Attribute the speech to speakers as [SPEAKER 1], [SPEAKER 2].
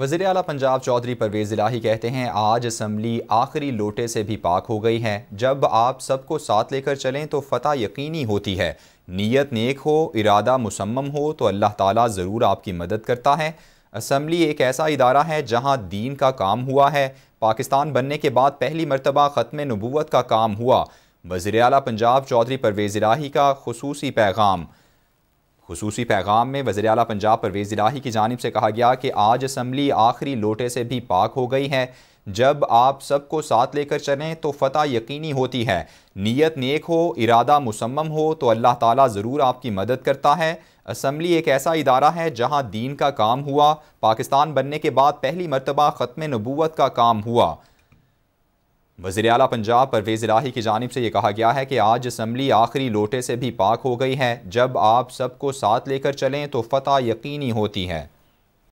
[SPEAKER 1] वजीर अला पंजाब चौधरी परवेज़ इलाही कहते हैं आज असम्बली आखिरी लोटे से भी पाक हो गई है जब आप सबको साथ लेकर चलें तो फतह यकीनी होती है नीयत नेक हो इरादा मुसम्म हो तो अल्लाह ताला ज़रूर आपकी मदद करता है असम्बली एक ऐसा इदारा है जहाँ दीन का काम हुआ है पाकिस्तान बनने के बाद पहली मरतबा ख़त्म नबूत का काम हुआ वज़ी अला पंजाब चौधरी परवेज़ इलाही का खसूसी पैगाम खसूसी पैगाम में वजी अला पंजाब परवेज़ इलाही की जानब से कहा गया कि आज असम्बली आखिरी लोटे से भी पाक हो गई है जब आप सबको साथ लेकर चलें तो फतह यकीनी होती है नीयत नेक हो इरादा मुसम्म हो तो अल्लाह ताला ज़रूर आपकी मदद करता है असम्बली एक ऐसा इदारा है जहाँ दीन का काम हुआ पाकिस्तान बनने के बाद पहली मरतबा ख़त्म नबूत का काम हुआ वजीर अला पंजाब परवेज़ इलाही की जानब से यह कहा गया है कि आज असम्बली आखिरी लोटे से भी पाक हो गई है जब आप सबको साथ लेकर चलें तो फतह यकीनी होती है